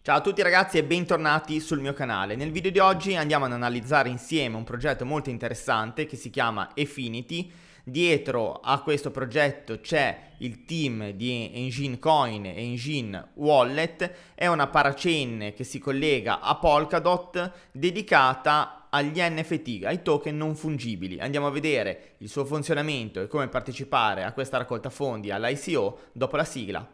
Ciao a tutti ragazzi e bentornati sul mio canale. Nel video di oggi andiamo ad analizzare insieme un progetto molto interessante che si chiama Affinity. Dietro a questo progetto c'è il team di Engine Coin e Engine Wallet, è una parachain che si collega a Polkadot dedicata agli NFT, ai token non fungibili. Andiamo a vedere il suo funzionamento e come partecipare a questa raccolta fondi all'ICO dopo la sigla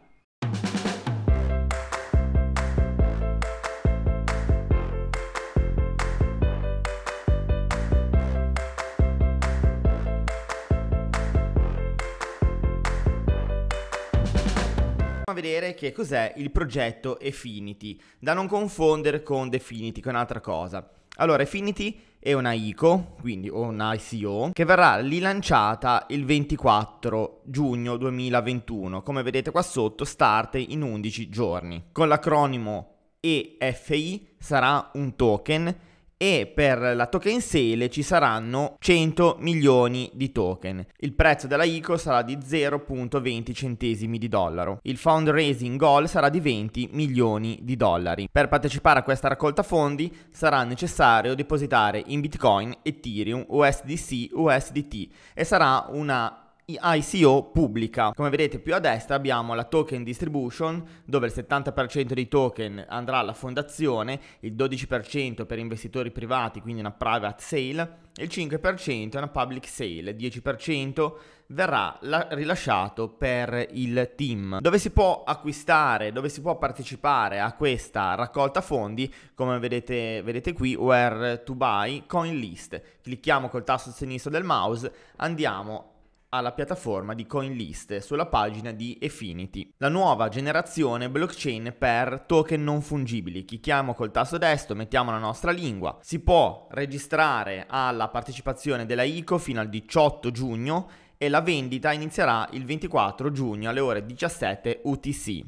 vedere che cos'è il progetto Affinity, da non confondere con Definity, che è un'altra cosa. Allora, Affinity è una ICO, quindi una ICO, che verrà rilanciata il 24 giugno 2021. Come vedete qua sotto, start in 11 giorni. Con l'acronimo EFI sarà un token e per la token sale ci saranno 100 milioni di token. Il prezzo della ICO sarà di 0.20 centesimi di dollaro. Il fundraising goal sarà di 20 milioni di dollari. Per partecipare a questa raccolta fondi sarà necessario depositare in Bitcoin, Ethereum, USDC, USDT e sarà una ICO pubblica. Come vedete più a destra abbiamo la token distribution dove il 70% dei token andrà alla fondazione, il 12% per investitori privati, quindi una private sale, e il 5% è una public sale, il 10% verrà rilasciato per il team. Dove si può acquistare, dove si può partecipare a questa raccolta fondi, come vedete, vedete qui, where to buy, coin list. Clicchiamo col tasto sinistro del mouse, andiamo alla piattaforma di CoinList sulla pagina di Affinity, la nuova generazione blockchain per token non fungibili. Clicchiamo col tasto destro, mettiamo la nostra lingua. Si può registrare alla partecipazione della ICO fino al 18 giugno e la vendita inizierà il 24 giugno alle ore 17 UTC.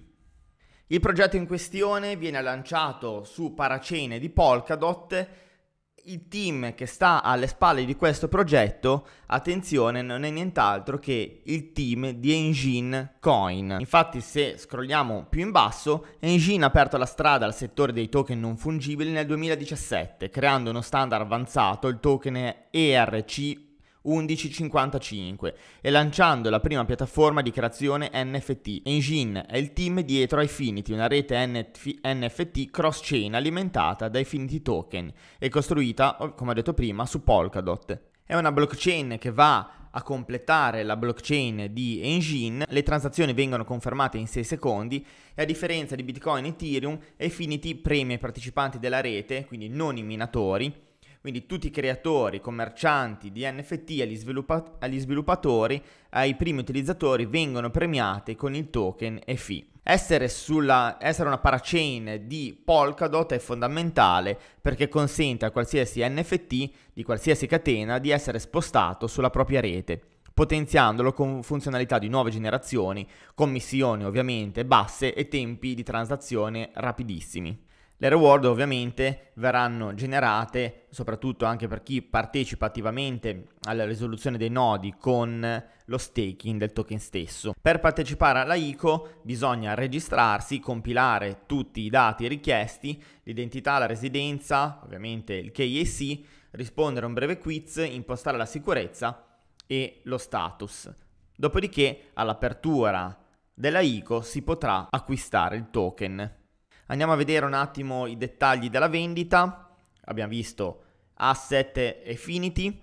Il progetto in questione viene lanciato su paracene di Polkadot il team che sta alle spalle di questo progetto, attenzione, non è nient'altro che il team di Engine Coin. Infatti se scrolliamo più in basso, Engine ha aperto la strada al settore dei token non fungibili nel 2017, creando uno standard avanzato, il token ERC 1155 e lanciando la prima piattaforma di creazione NFT. Engine è il team dietro a Infinity, una rete NFT cross-chain alimentata da Infinity Token e costruita, come ho detto prima, su Polkadot. È una blockchain che va a completare la blockchain di Engine, le transazioni vengono confermate in 6 secondi e a differenza di Bitcoin e Ethereum, Infinity premia i partecipanti della rete, quindi non i minatori, quindi tutti i creatori, commercianti di NFT agli, sviluppa- agli sviluppatori, ai primi utilizzatori vengono premiati con il token EFI. Essere, sulla, essere, una parachain di Polkadot è fondamentale perché consente a qualsiasi NFT di qualsiasi catena di essere spostato sulla propria rete, potenziandolo con funzionalità di nuove generazioni, commissioni ovviamente basse e tempi di transazione rapidissimi. Le reward ovviamente verranno generate soprattutto anche per chi partecipa attivamente alla risoluzione dei nodi con lo staking del token stesso. Per partecipare alla ICO bisogna registrarsi, compilare tutti i dati richiesti, l'identità, la residenza, ovviamente il KAC, rispondere a un breve quiz, impostare la sicurezza e lo status. Dopodiché all'apertura della ICO si potrà acquistare il token. Andiamo a vedere un attimo i dettagli della vendita. Abbiamo visto asset e finiti,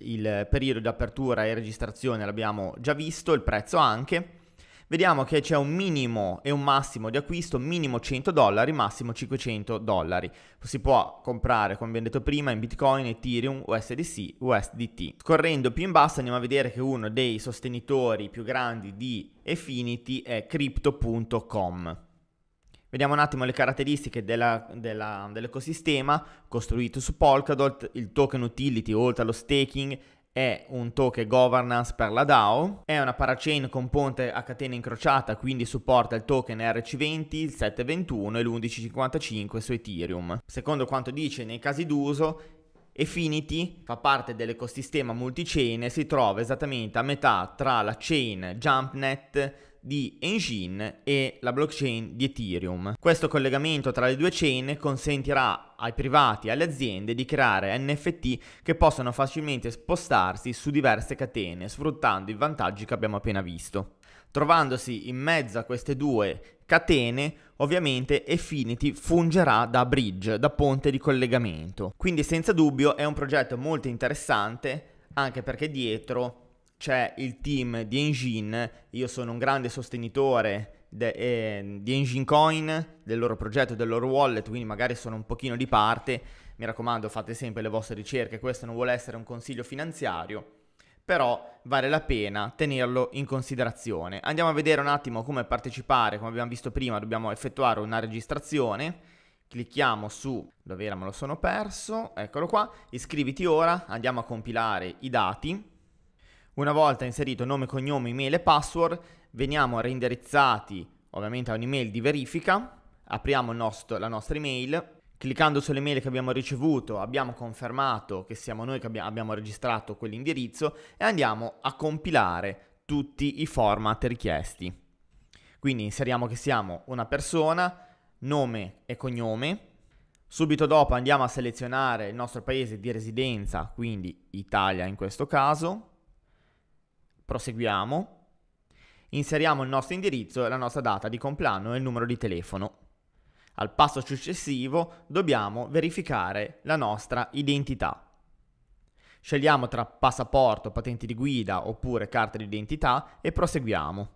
il periodo di apertura e registrazione l'abbiamo già visto, il prezzo anche. Vediamo che c'è un minimo e un massimo di acquisto, minimo 100 dollari, massimo 500 dollari. Si può comprare, come abbiamo detto prima, in Bitcoin, Ethereum, USDC, USDT. Scorrendo più in basso andiamo a vedere che uno dei sostenitori più grandi di Affinity è crypto.com. Vediamo un attimo le caratteristiche della, della, dell'ecosistema costruito su Polkadot, il token utility oltre allo staking è un token governance per la DAO, è una parachain con ponte a catena incrociata, quindi supporta il token RC20, il 721 e l'1155 su Ethereum. Secondo quanto dice nei casi d'uso, Affinity fa parte dell'ecosistema multichain e si trova esattamente a metà tra la chain JumpNet di Engine e la blockchain di Ethereum. Questo collegamento tra le due chain consentirà ai privati e alle aziende di creare NFT che possono facilmente spostarsi su diverse catene, sfruttando i vantaggi che abbiamo appena visto. Trovandosi in mezzo a queste due catene, ovviamente Affinity fungerà da bridge, da ponte di collegamento. Quindi senza dubbio è un progetto molto interessante, anche perché dietro c'è il team di Engine, io sono un grande sostenitore de, eh, di Engine Coin, del loro progetto, del loro wallet, quindi magari sono un pochino di parte, mi raccomando fate sempre le vostre ricerche, questo non vuole essere un consiglio finanziario, però vale la pena tenerlo in considerazione. Andiamo a vedere un attimo come partecipare, come abbiamo visto prima dobbiamo effettuare una registrazione, clicchiamo su dove era me lo sono perso, eccolo qua, iscriviti ora, andiamo a compilare i dati, una volta inserito nome, cognome, email e password, veniamo reindirizzati ovviamente a un'email di verifica, apriamo nostro, la nostra email, cliccando sull'email che abbiamo ricevuto abbiamo confermato che siamo noi che abbiamo registrato quell'indirizzo e andiamo a compilare tutti i format richiesti. Quindi inseriamo che siamo una persona, nome e cognome, Subito dopo andiamo a selezionare il nostro paese di residenza, quindi Italia in questo caso. Proseguiamo. Inseriamo il nostro indirizzo, e la nostra data di compleanno e il numero di telefono. Al passo successivo dobbiamo verificare la nostra identità. Scegliamo tra passaporto, patenti di guida oppure carta d'identità e proseguiamo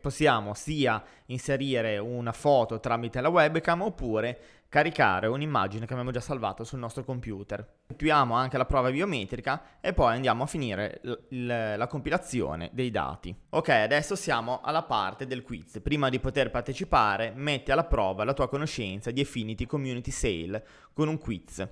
possiamo sia inserire una foto tramite la webcam oppure caricare un'immagine che abbiamo già salvato sul nostro computer. Effettuiamo anche la prova biometrica e poi andiamo a finire la compilazione dei dati. Ok, adesso siamo alla parte del quiz. Prima di poter partecipare, metti alla prova la tua conoscenza di Affinity Community Sale con un quiz.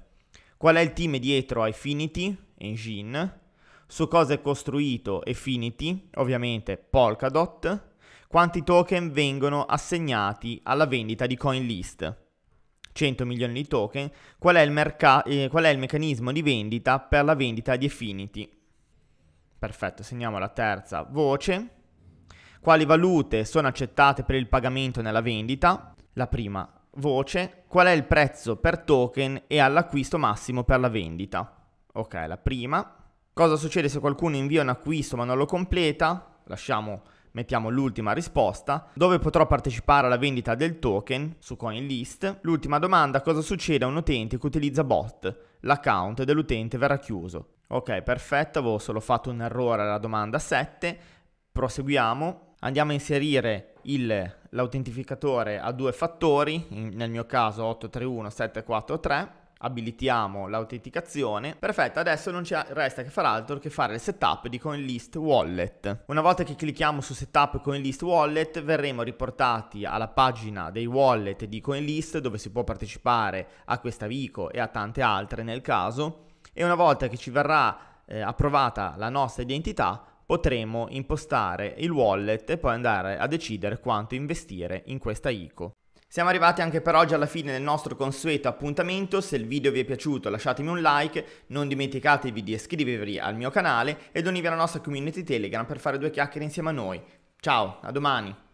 Qual è il team dietro Affinity Engine? Su cosa è costruito Affinity? Ovviamente Polkadot quanti token vengono assegnati alla vendita di CoinList. 100 milioni di token, qual è, merca- eh, qual è il, meccanismo di vendita per la vendita di Affinity. Perfetto, segniamo la terza voce. Quali valute sono accettate per il pagamento nella vendita? La prima voce. Qual è il prezzo per token e all'acquisto massimo per la vendita? Ok, la prima. Cosa succede se qualcuno invia un acquisto ma non lo completa? Lasciamo mettiamo l'ultima risposta, dove potrò partecipare alla vendita del token su CoinList. L'ultima domanda, cosa succede a un utente che utilizza bot? L'account dell'utente verrà chiuso. Ok, perfetto, avevo solo fatto un errore alla domanda 7. Proseguiamo, andiamo a inserire l'autentificatore a due fattori, nel mio caso 831 743 abilitiamo l'autenticazione. Perfetto, adesso non ci resta che fare altro che fare il setup di CoinList Wallet. Una volta che clicchiamo su setup CoinList Wallet verremo riportati alla pagina dei wallet di CoinList dove si può partecipare a questa Vico e a tante altre nel caso e una volta che ci verrà eh, approvata la nostra identità potremo impostare il wallet e poi andare a decidere quanto investire in questa ICO. Siamo arrivati anche per oggi alla fine del nostro consueto appuntamento, se il video vi è piaciuto lasciatemi un like, non dimenticatevi di iscrivervi al mio canale ed unirvi alla nostra community Telegram per fare due chiacchiere insieme a noi. Ciao, a domani!